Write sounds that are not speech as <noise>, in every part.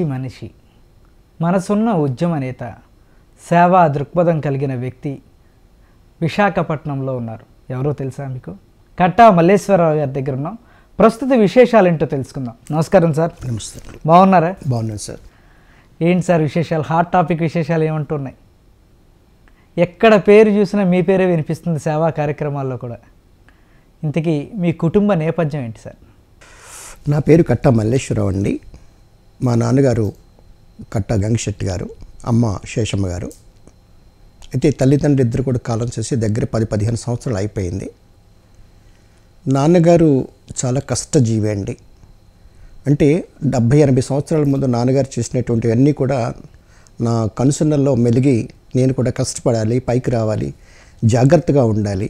మంచి మనిషి మనసున్న ఉద్యమ నేత సేవా దృక్పథం కలిగిన వ్యక్తి విశాఖపట్నంలో ఉన్నారు ఎవరో తెలుసా మీకు కట్టా మల్లేశ్వరరావు గారి దగ్గర ఉన్నాం ప్రస్తుత విశేషాలు ఏంటో తెలుసుకుందాం నమస్కారం సార్ నమస్తే బాగున్నారా బాగున్నాను సార్ ఏంటి సార్ విశేషాలు హాట్ టాపిక్ విశేషాలు ఏమంటున్నాయి ఎక్కడ పేరు చూసినా మీ పేరే వినిపిస్తుంది సేవా కార్యక్రమాల్లో కూడా ఇంతకీ మీ కుటుంబ నేపథ్యం ఏంటి సార్ నా పేరు కట్టా మల్లేశ్వరరావు అండి మా నాన్నగారు కట్ట గంగిశెట్టి గారు అమ్మ శేషమ్మ గారు అయితే తల్లిదండ్రులు ఇద్దరు కూడా కాలం చేసి దగ్గర పది పదిహేను సంవత్సరాలు అయిపోయింది నాన్నగారు చాలా కష్టజీవి అండి అంటే డెబ్భై ఎనభై సంవత్సరాల ముందు నాన్నగారు చేసినటువంటివన్నీ కూడా నా కనుసన్నల్లో మెలిగి నేను కూడా కష్టపడాలి పైకి రావాలి జాగ్రత్తగా ఉండాలి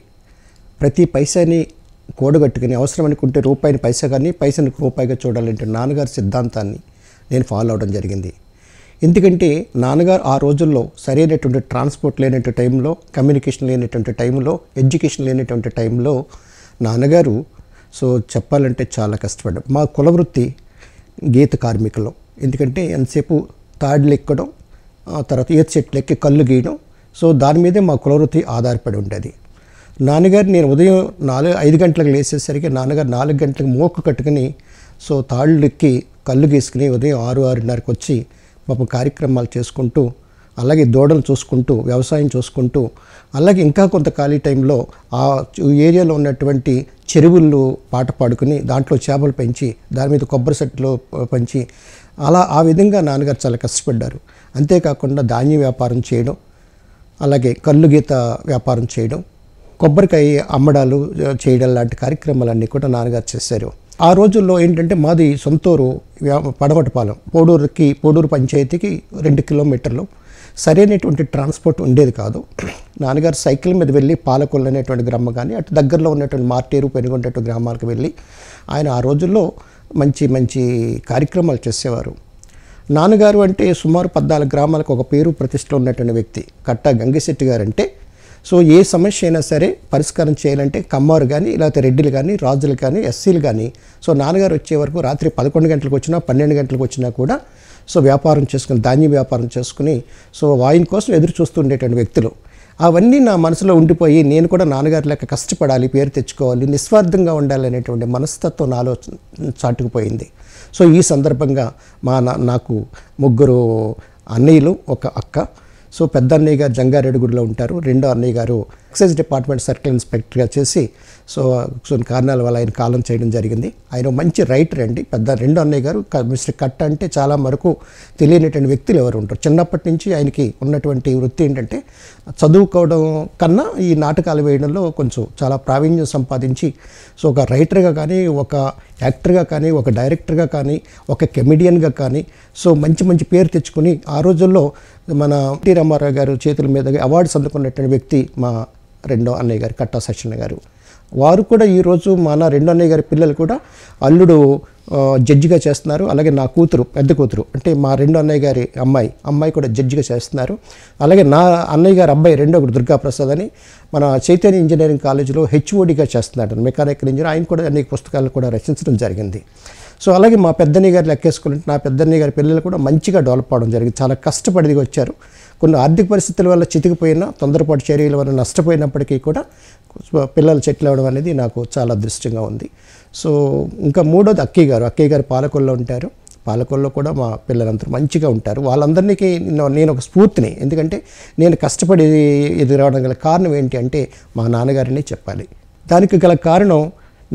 ప్రతి పైసాని కూడగట్టుకుని అవసరం అనుకుంటే రూపాయిని పైసా కానీ పైసను రూపాయిగా చూడాలంటే నాన్నగారి సిద్ధాంతాన్ని నేను ఫాలో అవడం జరిగింది ఎందుకంటే నాన్నగారు ఆ రోజుల్లో సరైనటువంటి ట్రాన్స్పోర్ట్ లేనటువంటి టైంలో కమ్యూనికేషన్ లేనటువంటి టైంలో ఎడ్యుకేషన్ లేనటువంటి టైంలో నాన్నగారు సో చెప్పాలంటే చాలా కష్టపడ్డాం మా కులవృత్తి గీత కార్మికులు ఎందుకంటే ఎంతసేపు తాడులు ఎక్కడం తర్వాత ఈత చెట్లు ఎక్కి కళ్ళు గీయడం సో దాని మీదే మా కులవృత్తి ఆధారపడి ఉండేది నాన్నగారు నేను ఉదయం నాలుగు ఐదు గంటలకు లేచేసరికి నాన్నగారు నాలుగు గంటలకు మోక్కు కట్టుకుని సో తాళ్ళు ఎక్కి కళ్ళు గీసుకుని ఉదయం ఆరు ఆరున్నరకు వచ్చి పాపం కార్యక్రమాలు చేసుకుంటూ అలాగే దూడలు చూసుకుంటూ వ్యవసాయం చూసుకుంటూ అలాగే ఇంకా కొంత ఖాళీ టైంలో ఆ ఏరియాలో ఉన్నటువంటి చెరువుల్లో పాట పాడుకుని దాంట్లో చేపలు పెంచి దాని మీద కొబ్బరి సెట్లు పెంచి అలా ఆ విధంగా నాన్నగారు చాలా కష్టపడ్డారు అంతేకాకుండా ధాన్యం వ్యాపారం చేయడం అలాగే కళ్ళు గీత వ్యాపారం చేయడం కొబ్బరికాయ అమ్మడాలు చేయడం లాంటి కార్యక్రమాలన్నీ కూడా నాన్నగారు చేశారు ఆ రోజుల్లో ఏంటంటే మాది సొంతూరు పడగొట్టపాలెం పోడూరుకి పోడూరు పంచాయతీకి రెండు కిలోమీటర్లు సరైనటువంటి ట్రాన్స్పోర్ట్ ఉండేది కాదు నాన్నగారు సైకిల్ మీద వెళ్ళి పాలకొల్ అనేటువంటి గ్రామం కానీ అటు దగ్గరలో ఉన్నటువంటి మార్టీరు పెనుగొండేటువంటి గ్రామాలకు వెళ్ళి ఆయన ఆ రోజుల్లో మంచి మంచి కార్యక్రమాలు చేసేవారు నాన్నగారు అంటే సుమారు పద్నాలుగు గ్రామాలకు ఒక పేరు ప్రతిష్ట ఉన్నటువంటి వ్యక్తి కట్టా గంగశెట్టి గారు అంటే సో ఏ సమస్య అయినా సరే పరిష్కారం చేయాలంటే కమ్మారు కానీ లేకపోతే రెడ్డిలు కానీ రాజులు కానీ ఎస్సీలు కానీ సో నాన్నగారు వచ్చే వరకు రాత్రి పదకొండు గంటలకు వచ్చినా పన్నెండు గంటలకు వచ్చినా కూడా సో వ్యాపారం చేసుకుని ధాన్యం వ్యాపారం చేసుకుని సో వాయిన్ కోసం ఎదురు చూస్తుండేటువంటి వ్యక్తులు అవన్నీ నా మనసులో ఉండిపోయి నేను కూడా నాన్నగారి లెక్క కష్టపడాలి పేరు తెచ్చుకోవాలి నిస్వార్థంగా ఉండాలి అనేటువంటి మనస్తత్వం నాలో చాటుకుపోయింది సో ఈ సందర్భంగా మా నాకు ముగ్గురు అన్నయ్యలు ఒక అక్క సో పెద్ద అన్నయ్య గారు జంగారెడ్డిగూడలో ఉంటారు రెండో అన్నయ్య గారు ఎక్సైజ్ డిపార్ట్మెంట్ సర్కిల్ ఇన్స్పెక్టర్గా చేసి సో కొన్ని కారణాల వల్ల ఆయన కాలం చేయడం జరిగింది ఆయన మంచి రైటర్ అండి పెద్ద రెండు అన్నయ్య గారు మిస్టర్ కట్ అంటే చాలా మరకు తెలియనటువంటి వ్యక్తులు ఎవరు ఉంటారు చిన్నప్పటి నుంచి ఆయనకి ఉన్నటువంటి వృత్తి ఏంటంటే చదువుకోవడం కన్నా ఈ నాటకాలు వేయడంలో కొంచెం చాలా ప్రావీణ్యం సంపాదించి సో ఒక రైటర్గా కానీ ఒక యాక్టర్గా కానీ ఒక డైరెక్టర్గా కానీ ఒక కెమెడియన్గా కానీ సో మంచి మంచి పేరు తెచ్చుకుని ఆ రోజుల్లో మన టీ రామారావు గారు చేతుల మీద అవార్డ్స్ అందుకున్నటువంటి వ్యక్తి మా రెండో అన్నయ్య గారు కట్టా సత్యన్న గారు వారు కూడా ఈరోజు మన రెండో అన్నయ్య గారి పిల్లలు కూడా అల్లుడు జడ్జిగా చేస్తున్నారు అలాగే నా కూతురు పెద్ద కూతురు అంటే మా రెండో అన్నయ్య గారి అమ్మాయి అమ్మాయి కూడా జడ్జిగా చేస్తున్నారు అలాగే నా అన్నయ్య గారి అబ్బాయి రెండో ఒకటి దుర్గా ప్రసాద్ అని మన చైతన్య ఇంజనీరింగ్ కాలేజీలో హెచ్ఓడిగా చేస్తున్నాడు మెకానికల్ ఇంజనీర్ ఆయన కూడా అనేక పుస్తకాలు కూడా రచించడం జరిగింది సో అలాగే మా పెద్దన్నయ్య గారు లెక్కేసుకుంటే నా పెద్దన్నయ్య గారి పిల్లలు కూడా మంచిగా డెవలప్ అవడం జరిగింది చాలా కష్టపడిది వచ్చారు కొన్ని ఆర్థిక పరిస్థితుల వల్ల చితికిపోయినా తొందరపాటు చర్యల వల్ల నష్టపోయినప్పటికీ కూడా పిల్లలు చెట్లు అవడం అనేది నాకు చాలా అదృష్టంగా ఉంది సో ఇంకా మూడోది అక్కయ్య గారు అక్కయ్య గారు పాలకొల్లో ఉంటారు పాలకొల్లో కూడా మా పిల్లలందరూ మంచిగా ఉంటారు వాళ్ళందరికీ నేను ఒక స్ఫూర్తిని ఎందుకంటే నేను కష్టపడి ఎదురవడం గల కారణం ఏంటి అంటే మా నాన్నగారిని చెప్పాలి దానికి గల కారణం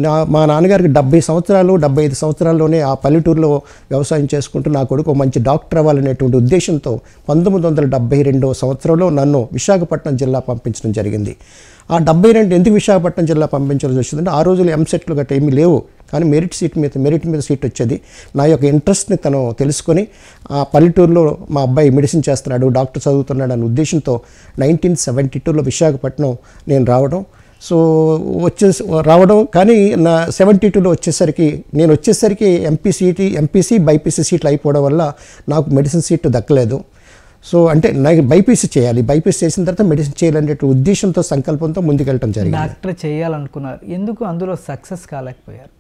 నా మా నాన్నగారికి డెబ్బై సంవత్సరాలు డెబ్బై ఐదు సంవత్సరాల్లోనే ఆ పల్లెటూరులో వ్యవసాయం చేసుకుంటూ నా కొడుకు మంచి డాక్టర్ అవ్వాలనేటువంటి ఉద్దేశంతో పంతొమ్మిది వందల డెబ్బై రెండో సంవత్సరంలో నన్ను విశాఖపట్నం జిల్లా పంపించడం జరిగింది ఆ డెబ్బై రెండు ఎందుకు విశాఖపట్నం జిల్లా పంపించాల్సి వచ్చిందంటే ఆ రోజులు ఎంసెట్లు గట్రా ఏమీ లేవు కానీ మెరిట్ సీట్ మీద మెరిట్ మీద సీట్ వచ్చేది నా యొక్క ఇంట్రెస్ట్ని తను తెలుసుకొని ఆ పల్లెటూరులో మా అబ్బాయి మెడిసిన్ చేస్తున్నాడు డాక్టర్ చదువుతున్నాడు అనే ఉద్దేశంతో నైన్టీన్ సెవెంటీ టూలో విశాఖపట్నం నేను రావడం సో వచ్చే రావడం కానీ నా సెవెంటీ టూలో వచ్చేసరికి నేను వచ్చేసరికి ఎంపీ సీటీ ఎంపీసీ బైపీసీ సీట్లు అయిపోవడం వల్ల నాకు మెడిసిన్ సీట్ దక్కలేదు సో అంటే నాకు బైపీసీ చేయాలి బైపీసీ చేసిన తర్వాత మెడిసిన్ చేయాలనే ఉద్దేశంతో సంకల్పంతో ముందుకెళ్ళటం జరిగింది డాక్టర్ చేయాలనుకున్నారు ఎందుకు అందులో సక్సెస్ కాలేకపోయారు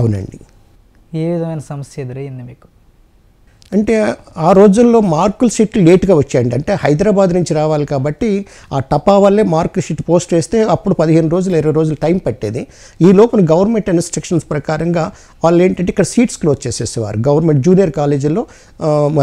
అవునండి ఏ విధమైన సమస్య ఎదురైంది మీకు అంటే ఆ రోజుల్లో మార్కుల షీట్లు లేట్గా వచ్చాయండి అంటే హైదరాబాద్ నుంచి రావాలి కాబట్టి ఆ టపా వల్లే మార్కుల షీట్ పోస్ట్ వేస్తే అప్పుడు పదిహేను రోజులు ఇరవై రోజులు టైం పట్టేది ఈ లోపల గవర్నమెంట్ ఇన్స్ట్రక్షన్స్ ప్రకారంగా వాళ్ళు ఏంటంటే ఇక్కడ సీట్స్ క్లోజ్ చేసేసేవారు గవర్నమెంట్ జూనియర్ కాలేజీలో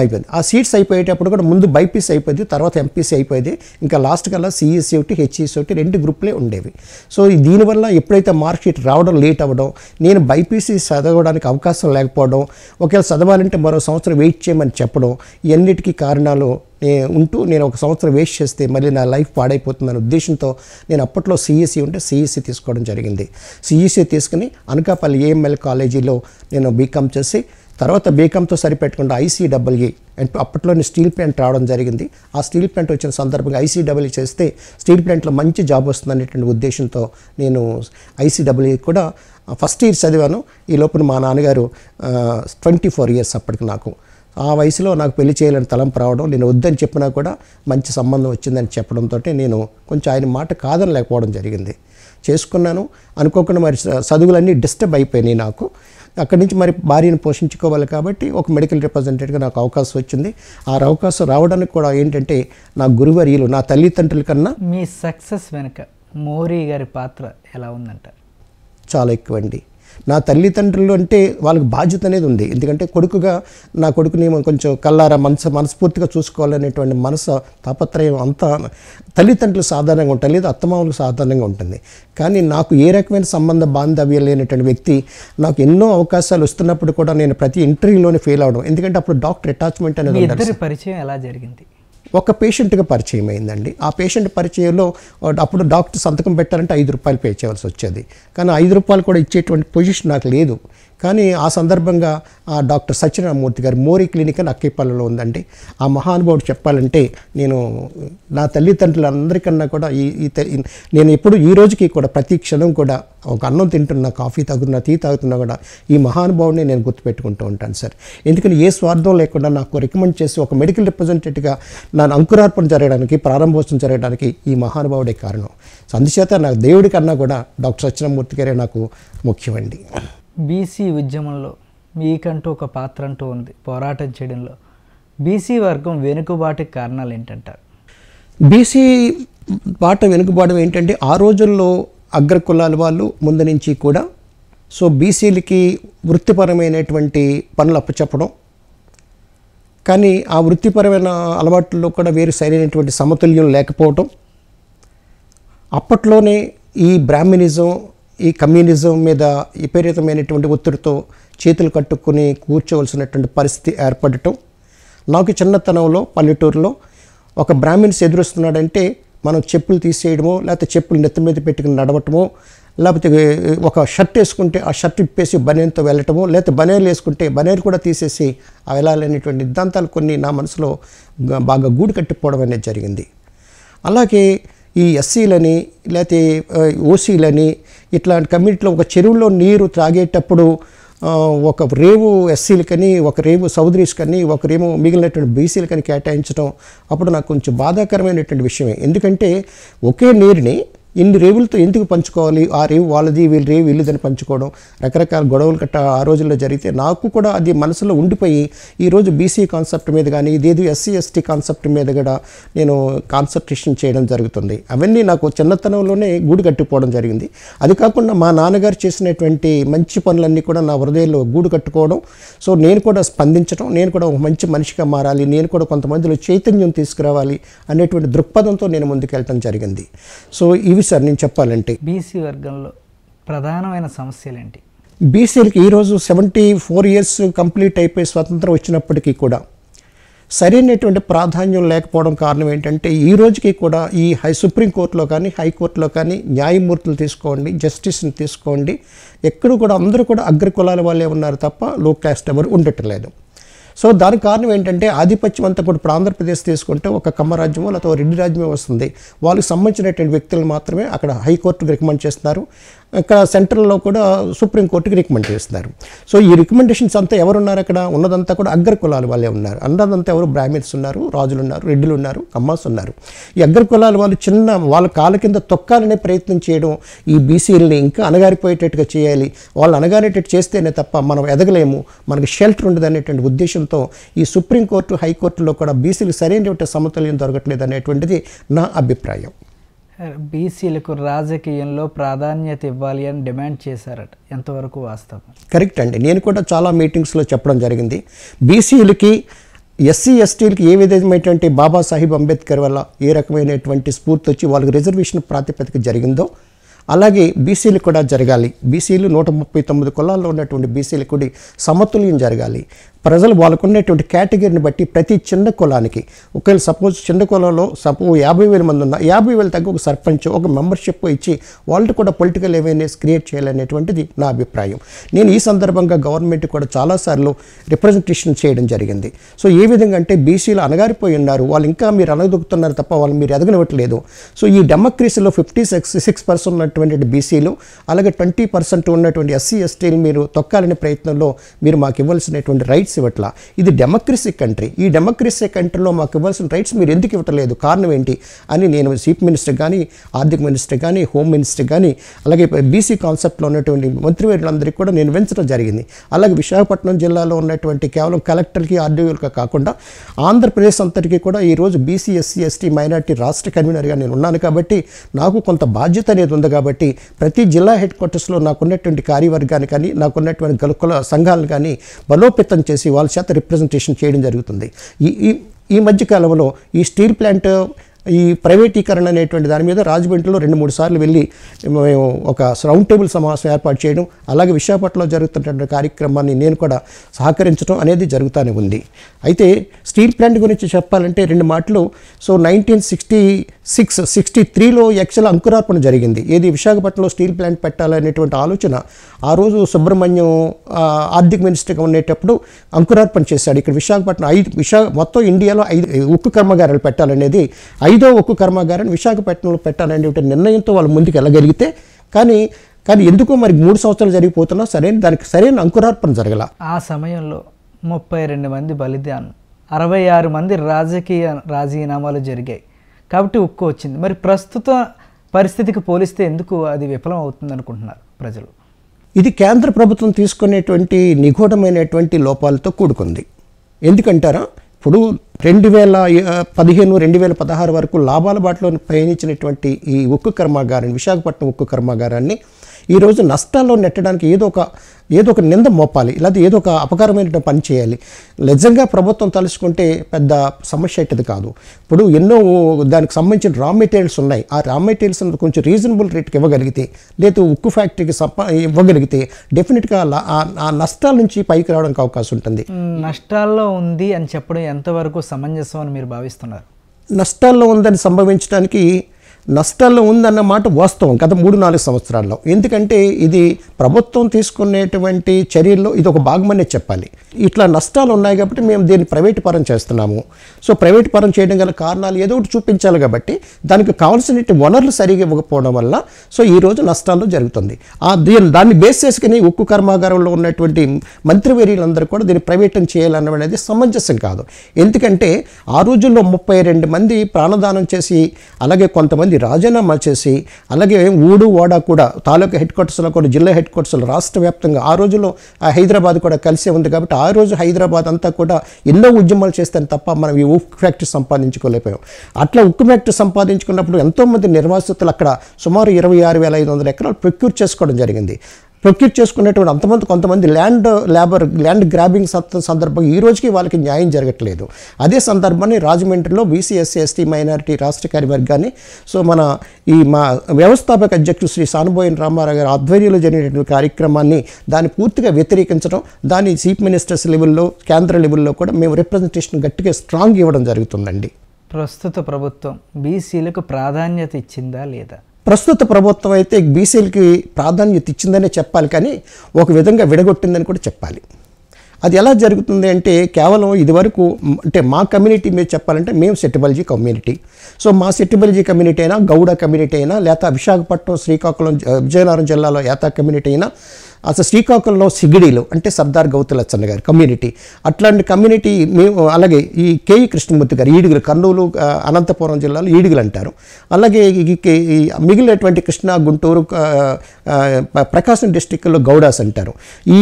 అయిపోయింది ఆ సీట్స్ అయిపోయేటప్పుడు కూడా ముందు బైపీసీ అయిపోయింది తర్వాత ఎంపీసీ అయిపోయింది ఇంకా లాస్ట్ కల్లా సిఈసీ ఒకటి హెచ్ఈసీ ఒకటి రెండు గ్రూప్లే ఉండేవి సో దీనివల్ల ఎప్పుడైతే మార్క్ షీట్ రావడం లేట్ అవ్వడం నేను బైపీసీ చదవడానికి అవకాశం లేకపోవడం ఒకవేళ చదవాలంటే మరో సంవత్సరం వెయిట్ వెయిట్ చేయమని చెప్పడం ఇవన్నిటికీ కారణాలు ఉంటూ నేను ఒక సంవత్సరం వేస్ట్ చేస్తే మళ్ళీ నా లైఫ్ పాడైపోతుందనే ఉద్దేశంతో నేను అప్పట్లో సిఈసీ e ఉంటే సిఈసీ e తీసుకోవడం జరిగింది సిఈసీ e తీసుకుని అనకాపల్లి ఏఎంఎల్ కాలేజీలో నేను బీకామ్ చేసి తర్వాత బీకామ్తో సరిపెట్టకుండా ఐసీడబ్ల్యూఈ అండ్ అప్పట్లోనే స్టీల్ ప్లాంట్ రావడం జరిగింది ఆ స్టీల్ ప్లాంట్ వచ్చిన సందర్భంగా ఐసీడబ్ల్యూ చేస్తే స్టీల్ ప్లాంట్లో మంచి జాబ్ వస్తుందనేటువంటి ఉద్దేశంతో నేను ఐసీడబ్ల్యూ కూడా ఫస్ట్ ఇయర్ చదివాను ఈ లోపల మా నాన్నగారు ట్వంటీ ఫోర్ ఇయర్స్ అప్పటికి నాకు ఆ వయసులో నాకు పెళ్లి చేయాలని తలంపు రావడం నేను వద్దని చెప్పినా కూడా మంచి సంబంధం వచ్చిందని చెప్పడంతో నేను కొంచెం ఆయన మాట కాదని లేకపోవడం జరిగింది చేసుకున్నాను అనుకోకుండా మరి చదువులన్నీ డిస్టర్బ్ అయిపోయినాయి నాకు అక్కడి నుంచి మరి భార్యను పోషించుకోవాలి కాబట్టి ఒక మెడికల్ రిప్రజెంటేటివ్గా నాకు అవకాశం వచ్చింది ఆ అవకాశం రావడానికి కూడా ఏంటంటే నా గురువర్యులు నా తల్లిదండ్రుల కన్నా మీ సక్సెస్ వెనుక మోరీ గారి పాత్ర ఎలా ఉందంట చాలా ఎక్కువ అండి నా తల్లిదండ్రులు అంటే వాళ్ళకి బాధ్యత అనేది ఉంది ఎందుకంటే కొడుకుగా నా కొడుకుని కొంచెం కల్లారా మనసు మనస్ఫూర్తిగా చూసుకోవాలనేటువంటి మనసు తాపత్రయం అంతా తల్లిదండ్రులు సాధారణంగా ఉంటారు లేదా అత్తమామలకు సాధారణంగా ఉంటుంది కానీ నాకు ఏ రకమైన సంబంధ బాంధవ్యం లేనటువంటి వ్యక్తి నాకు ఎన్నో అవకాశాలు వస్తున్నప్పుడు కూడా నేను ప్రతి ఇంటర్వ్యూలోనే ఫెయిల్ అవడం ఎందుకంటే అప్పుడు డాక్టర్ అటాచ్మెంట్ అనేది పరిచయం ఎలా జరిగింది ఒక పేషెంట్గా పరిచయం అయిందండి ఆ పేషెంట్ పరిచయంలో అప్పుడు డాక్టర్ సంతకం పెట్టాలంటే ఐదు రూపాయలు పే చేయవలసి వచ్చేది కానీ ఐదు రూపాయలు కూడా ఇచ్చేటువంటి పొజిషన్ నాకు లేదు కానీ ఆ సందర్భంగా ఆ డాక్టర్ సత్యనారాయణమూర్తి గారు మోరీ క్లినిక్ అని అక్కిపల్లలో ఉందండి ఆ మహానుభావుడు చెప్పాలంటే నేను నా తల్లిదండ్రులందరికన్నా కూడా ఈ నేను ఎప్పుడు ఈ రోజుకి కూడా ప్రతి క్షణం కూడా ఒక అన్నం తింటున్నా కాఫీ తాగుతున్నా టీ తాగుతున్నా కూడా ఈ మహానుభావుని నేను గుర్తుపెట్టుకుంటూ ఉంటాను సార్ ఎందుకని ఏ స్వార్థం లేకుండా నాకు రికమెండ్ చేసి ఒక మెడికల్ రిప్రజెంటేటివ్గా నా అంకురార్పణ జరగడానికి ప్రారంభోత్సవం జరగడానికి ఈ మహానుభావుడే కారణం సో అందుచేత నాకు దేవుడి కన్నా కూడా డాక్టర్ సత్యనామూర్తి గారే నాకు ముఖ్యమండి బీసీ ఉద్యమంలో మీకంటూ ఒక పాత్ర అంటూ ఉంది పోరాటం చేయడంలో బీసీ వర్గం వెనుకబాటు కారణాలు ఏంటంటారు బీసీ పాట వెనుకబాటం ఏంటంటే ఆ రోజుల్లో అగ్రకులాల వాళ్ళు ముందు నుంచి కూడా సో బీసీలకి వృత్తిపరమైనటువంటి పనులు అప్పచెప్పడం కానీ ఆ వృత్తిపరమైన అలవాట్లలో కూడా వేరు సరైనటువంటి సమతుల్యం లేకపోవటం అప్పట్లోనే ఈ బ్రాహ్మణిజం ఈ కమ్యూనిజం మీద విపరీతమైనటువంటి ఒత్తిడితో చేతులు కట్టుకుని కూర్చోవలసినటువంటి పరిస్థితి ఏర్పడటం నాకు చిన్నతనంలో పల్లెటూరులో ఒక బ్రాహ్మిన్స్ ఎదురుస్తున్నాడంటే మనం చెప్పులు తీసేయడమో లేకపోతే చెప్పులు నెత్తి మీద పెట్టుకుని నడవటమో లేకపోతే ఒక షర్ట్ వేసుకుంటే ఆ షర్ట్ ఇప్పేసి బనేన్తో వెళ్ళటము లేకపోతే బనేర్లు వేసుకుంటే బనేర్ కూడా తీసేసి వెళ్ళాలనేటువంటి ఇద్దాంతాలు కొన్ని నా మనసులో బాగా గూడు కట్టిపోవడం అనేది జరిగింది అలాగే ఈ ఎస్సీలని లేకపోతే ఓసీలని ఇట్లాంటి కమ్యూనిటీలో ఒక చెరువులో నీరు త్రాగేటప్పుడు ఒక రేవు ఎస్సీలు కానీ ఒక రేవు సౌదరీస్ కానీ ఒక రేవు మిగిలినటువంటి బీసీలు కానీ కేటాయించడం అప్పుడు నాకు కొంచెం బాధాకరమైనటువంటి విషయమే ఎందుకంటే ఒకే నీరుని ఇన్ని రేవులతో ఎందుకు పంచుకోవాలి ఆ రేవు వాళ్ళది వీళ్ళ రేవు వీళ్ళుదని పంచుకోవడం రకరకాల గొడవలు కట్ట ఆ రోజుల్లో జరిగితే నాకు కూడా అది మనసులో ఉండిపోయి ఈరోజు బీసీ కాన్సెప్ట్ మీద కానీ ఇదేదో ఎస్సీ ఎస్టీ కాన్సెప్ట్ మీద కూడా నేను కాన్సన్ట్రేషన్ చేయడం జరుగుతుంది అవన్నీ నాకు చిన్నతనంలోనే గూడు కట్టుకోవడం జరిగింది అది కాకుండా మా నాన్నగారు చేసినటువంటి మంచి పనులన్నీ కూడా నా హృదయంలో గూడు కట్టుకోవడం సో నేను కూడా స్పందించడం నేను కూడా ఒక మంచి మనిషిగా మారాలి నేను కూడా కొంతమందిలో చైతన్యం తీసుకురావాలి అనేటువంటి దృక్పథంతో నేను ముందుకెళ్ళటం జరిగింది సో ఇవి సార్ నేను చెప్పాలంటే బీసీ వర్గంలో ప్రధానమైన సమస్యలు ఏంటి బీసీలకి ఈరోజు సెవెంటీ ఫోర్ ఇయర్స్ కంప్లీట్ అయిపోయి స్వతంత్రం వచ్చినప్పటికీ కూడా సరైనటువంటి ప్రాధాన్యం లేకపోవడం కారణం ఏంటంటే ఈ రోజుకి కూడా ఈ హై సుప్రీంకోర్టులో కానీ హైకోర్టులో కానీ న్యాయమూర్తులు తీసుకోండి జస్టిస్ని తీసుకోండి ఎక్కడ కూడా అందరూ కూడా అగ్రకులాల వాళ్ళే ఉన్నారు తప్ప లో క్యాస్ట్ ఎవరు ఉండటం లేదు సో దానికి కారణం ఏంటంటే ఆధిపత్యం అంతా కూడా ఇప్పుడు ఆంధ్రప్రదేశ్ తీసుకుంటే ఒక కమ్మరాజ్యమో లేకపోతే రెడ్డి రాజ్యమే వస్తుంది వాళ్ళకి సంబంధించినటువంటి వ్యక్తులు మాత్రమే అక్కడ హైకోర్టు రికమెండ్ చేస్తున్నారు ఇక్కడ సెంట్రల్లో కూడా సుప్రీంకోర్టుకి రికమెండ్ చేస్తున్నారు సో ఈ రికమెండేషన్స్ అంతా ఎవరున్నారు అక్కడ ఉన్నదంతా కూడా అగ్ర కులాల వాళ్ళే ఉన్నారు అన్నదంతా ఎవరు బ్రాహ్మిన్స్ ఉన్నారు రాజులు ఉన్నారు రెడ్డిలు ఉన్నారు కమ్మాస్ ఉన్నారు ఈ అగ్ర కులాల వాళ్ళు చిన్న వాళ్ళ కాళ్ళ కింద తొక్కాలనే ప్రయత్నం చేయడం ఈ బీసీలని ఇంకా అనగారిపోయేటట్టుగా చేయాలి వాళ్ళు అనగారేటట్టు చేస్తేనే తప్ప మనం ఎదగలేము మనకి షెల్టర్ ఉండదు అనేటువంటి ఉద్దేశంతో ఈ సుప్రీంకోర్టు హైకోర్టులో కూడా బీసీలు సరైనటువంటి సమతుల్యం దొరకట్లేదు అనేటువంటిది నా అభిప్రాయం బీసీలకు రాజకీయంలో ప్రాధాన్యత ఇవ్వాలి అని డిమాండ్ చేశారట ఎంతవరకు వాస్తవం కరెక్ట్ అండి నేను కూడా చాలా మీటింగ్స్లో చెప్పడం జరిగింది బీసీలకి ఎస్సీ ఎస్టీలకి ఏ విధమైనటువంటి బాబాసాహెబ్ అంబేద్కర్ వల్ల ఏ రకమైనటువంటి స్ఫూర్తి వచ్చి వాళ్ళకి రిజర్వేషన్ ప్రాతిపదిక జరిగిందో అలాగే బీసీలు కూడా జరగాలి బీసీలు నూట ముప్పై తొమ్మిది కులాల్లో ఉన్నటువంటి బీసీలు కూడా సమతుల్యం జరగాలి ప్రజలు వాళ్ళకున్నటువంటి కేటగిరీని బట్టి ప్రతి చిన్న కులానికి ఒకవేళ సపోజ్ చిన్న కులంలో సపో యాభై వేల మంది ఉన్న యాభై వేల తగ్గ ఒక సర్పంచ్ ఒక మెంబర్షిప్ ఇచ్చి వాళ్ళు కూడా పొలిటికల్ అవేర్నెస్ క్రియేట్ చేయాలనేటువంటిది నా అభిప్రాయం నేను ఈ సందర్భంగా గవర్నమెంట్ కూడా చాలాసార్లు రిప్రజెంటేషన్ చేయడం జరిగింది సో ఏ విధంగా అంటే బీసీలు అనగారిపోయి ఉన్నారు వాళ్ళు ఇంకా మీరు అనగదొక్కుతున్నారు తప్ప వాళ్ళు మీరు ఎదగనివ్వట్లేదు సో ఈ డెమోక్రసీలో ఫిఫ్టీ సిక్స్ సిక్స్ పర్సెంట్ ఉన్నటువంటి బీసీలు అలాగే ట్వంటీ పర్సెంట్ ఉన్నటువంటి ఎస్సీ ఎస్టీలు మీరు తొక్కాలనే ప్రయత్నంలో మీరు మాకు ఇవ్వాల్సినటువంటి రైట్స్ రైట్స్ ఇవ్వట్లా ఇది డెమోక్రసీ కంట్రీ ఈ డెమోక్రసీ కంట్రీలో మాకు ఇవ్వాల్సిన రైట్స్ మీరు ఎందుకు ఇవ్వట్లేదు కారణం ఏంటి అని నేను చీఫ్ మినిస్టర్ కానీ ఆర్థిక మినిస్టర్ కానీ హోమ్ మినిస్టర్ కానీ అలాగే బీసీ కాన్సెప్ట్లో ఉన్నటువంటి మంత్రివర్యులందరికీ కూడా నేను వెంచడం జరిగింది అలాగే విశాఖపట్నం జిల్లాలో ఉన్నటువంటి కేవలం కలెక్టర్కి ఆర్డీఓలకి కాకుండా ఆంధ్రప్రదేశ్ అంతటికీ కూడా ఈరోజు బీసీ ఎస్సీ ఎస్టీ మైనార్టీ రాష్ట్ర కన్వీనర్గా నేను ఉన్నాను కాబట్టి నాకు కొంత బాధ్యత అనేది ఉంది కాబట్టి ప్రతి జిల్లా హెడ్ క్వార్టర్స్లో నాకున్నటువంటి కార్యవర్గాన్ని కానీ నాకున్నటువంటి గలుకుల సంఘాలను కానీ బలోపేతం చేసి చేసి వాళ్ళ చేత రిప్రజెంటేషన్ చేయడం జరుగుతుంది ఈ ఈ మధ్య కాలంలో ఈ స్టీల్ ప్లాంట్ ఈ ప్రైవేటీకరణ అనేటువంటి దాని మీద రాజమండ్రిలో రెండు మూడు సార్లు వెళ్ళి మేము ఒక రౌండ్ టేబుల్ సమావేశం ఏర్పాటు చేయడం అలాగే విశాఖపట్నంలో జరుగుతున్నటువంటి కార్యక్రమాన్ని నేను కూడా సహకరించడం అనేది జరుగుతూనే ఉంది అయితే స్టీల్ ప్లాంట్ గురించి చెప్పాలంటే రెండు మాటలు so nineteen sixty six sixty త్రీలో యాక్చువల్ అంకురార్పణ జరిగింది ఏది విశాఖపట్నంలో స్టీల్ ప్లాంట్ పెట్టాలనేటువంటి ఆలోచన ఆ రోజు సుబ్రహ్మణ్యం ఆర్థిక మినిస్టర్గా ఉండేటప్పుడు అంకురార్పణ చేశాడు ఇక్కడ విశాఖపట్నం ఐదు విశా మొత్తం ఇండియాలో ఐదు ఉక్కు కర్మగారాలు పెట్టాలనేది ఐదు ఐదో ఒక కర్మాగారాన్ని విశాఖపట్నంలో పెట్టాలనే నిర్ణయంతో వాళ్ళు ముందుకు వెళ్ళగలిగితే కానీ కానీ ఎందుకో మరి మూడు సంవత్సరాలు జరిగిపోతున్నా సరైన దానికి సరైన అంకురార్పణ జరగల ఆ సమయంలో ముప్పై రెండు మంది బలిదానం అరవై ఆరు మంది రాజకీయ రాజీనామాలు జరిగాయి కాబట్టి ఉక్కు వచ్చింది మరి ప్రస్తుత పరిస్థితికి పోలిస్తే ఎందుకు అది విఫలం అవుతుంది అనుకుంటున్నారు ప్రజలు ఇది కేంద్ర ప్రభుత్వం తీసుకునేటువంటి నిగూఢమైనటువంటి లోపాలతో కూడుకుంది ఎందుకంటారా ఇప్పుడు రెండు వేల పదిహేను రెండు వేల పదహారు వరకు లాభాల బాటలో పయనించినటువంటి ఈ ఉక్కు కర్మాగారాన్ని విశాఖపట్నం ఉక్కు కర్మాగారాన్ని ఈరోజు నష్టాల్లో నెట్టడానికి ఏదో ఒక ఏదో ఒక నింద మోపాలి లేదా ఏదో ఒక అపకారమైన పని చేయాలి నిజంగా ప్రభుత్వం తలుచుకుంటే పెద్ద సమస్య అయితే కాదు ఇప్పుడు ఎన్నో దానికి సంబంధించిన రా మెటీరియల్స్ ఉన్నాయి ఆ రా మెటీరియల్స్ కొంచెం రీజనబుల్ రేట్కి ఇవ్వగలిగితే లేదు ఉక్కు ఫ్యాక్టరీకి సప ఇవ్వగలిగితే డెఫినెట్గా ఆ నష్టాల నుంచి పైకి రావడానికి అవకాశం ఉంటుంది నష్టాల్లో ఉంది అని చెప్పడం ఎంతవరకు సమంజసం అని మీరు భావిస్తున్నారు నష్టాల్లో ఉందని సంభవించడానికి నష్టాల్లో ఉందన్న మాట వాస్తవం గత మూడు నాలుగు సంవత్సరాల్లో ఎందుకంటే ఇది ప్రభుత్వం తీసుకునేటువంటి చర్యల్లో ఇది ఒక భాగమనే చెప్పాలి ఇట్లా నష్టాలు ఉన్నాయి కాబట్టి మేము దీన్ని ప్రైవేట్ పరం చేస్తున్నాము సో ప్రైవేట్ పరం చేయడం గల కారణాలు ఏదో ఒకటి చూపించాలి కాబట్టి దానికి కావాల్సిన వనరులు సరిగా ఇవ్వకపోవడం వల్ల సో ఈరోజు నష్టాలు జరుగుతుంది ఆ దీని దాన్ని బేస్ చేసుకుని ఉక్కు కర్మాగారంలో ఉన్నటువంటి మంత్రివర్యులందరూ కూడా దీన్ని ప్రైవేటం చేయాలన్నది అనేది సమంజసం కాదు ఎందుకంటే ఆ రోజుల్లో ముప్పై రెండు మంది ప్రాణదానం చేసి అలాగే కొంతమంది రాజీనామా చేసి అలాగే ఊడు ఓడా కూడా తాలూకా హెడ్ క్వార్టర్స్లో కూడా జిల్లా హెడ్ క్వార్టర్స్లో రాష్ట్ర వ్యాప్తంగా ఆ రోజుల్లో హైదరాబాద్ కూడా కలిసే ఉంది కాబట్టి ఆ రోజు హైదరాబాద్ అంతా కూడా ఎన్నో ఉద్యమాలు చేస్తాను తప్ప మనం ఈ ఉక్కు ఫ్యాక్టరీ సంపాదించుకోలేకపోయాం అట్లా ఉక్కు ఫ్యాక్టరీ సంపాదించుకున్నప్పుడు ఎంతోమంది నిర్వాసితులు అక్కడ సుమారు ఇరవై ఆరు వేల ఐదు వందల ఎకరాలు ప్రొక్యూర్ చేసుకోవడం జరిగింది ప్రొక్యూర్ చేసుకునేటువంటి అంతమంది కొంతమంది ల్యాండ్ లేబర్ ల్యాండ్ గ్రాబింగ్ సందర్భంగా ఈ రోజుకి వాళ్ళకి న్యాయం జరగట్లేదు అదే సందర్భాన్ని రాజమండ్రిలో బీసీ ఎస్సీ ఎస్టీ మైనారిటీ రాష్ట్ర కార్యవర్గాన్ని సో మన ఈ మా వ్యవస్థాపక అధ్యక్షుడు శ్రీ సానుబోయిన రామారావు గారి ఆధ్వర్యంలో జరిగినటువంటి కార్యక్రమాన్ని దాన్ని పూర్తిగా వ్యతిరేకించడం దాన్ని చీఫ్ మినిస్టర్స్ లెవెల్లో కేంద్ర లెవెల్లో కూడా మేము రిప్రజెంటేషన్ గట్టిగా స్ట్రాంగ్ ఇవ్వడం జరుగుతుందండి ప్రస్తుత ప్రభుత్వం బీసీలకు ప్రాధాన్యత ఇచ్చిందా లేదా ప్రస్తుత ప్రభుత్వం అయితే బీసీలకి ప్రాధాన్యత ఇచ్చిందనే చెప్పాలి కానీ ఒక విధంగా విడగొట్టిందని కూడా చెప్పాలి అది ఎలా జరుగుతుంది అంటే కేవలం ఇదివరకు అంటే మా కమ్యూనిటీ మీద చెప్పాలంటే మేము సెటిబల్జీ కమ్యూనిటీ సో మా సెటిబల్జీ కమ్యూనిటీ అయినా గౌడ కమ్యూనిటీ అయినా లేదా విశాఖపట్నం శ్రీకాకుళం విజయనగరం జిల్లాలో యాతా కమ్యూనిటీ అయినా అసలు శ్రీకాకుళంలో సిగిడీలు అంటే సర్దార్ గౌతులచ్చన్న గారు కమ్యూనిటీ అట్లాంటి కమ్యూనిటీ మేము అలాగే ఈ కేఈ కృష్ణమూర్తి గారు ఈడుగులు కర్నూలు అనంతపురం జిల్లాలో ఈడుగులు అంటారు అలాగే ఈ మిగిలినటువంటి కృష్ణా గుంటూరు ప్రకాశం డిస్టిక్లో గౌడాస్ అంటారు ఈ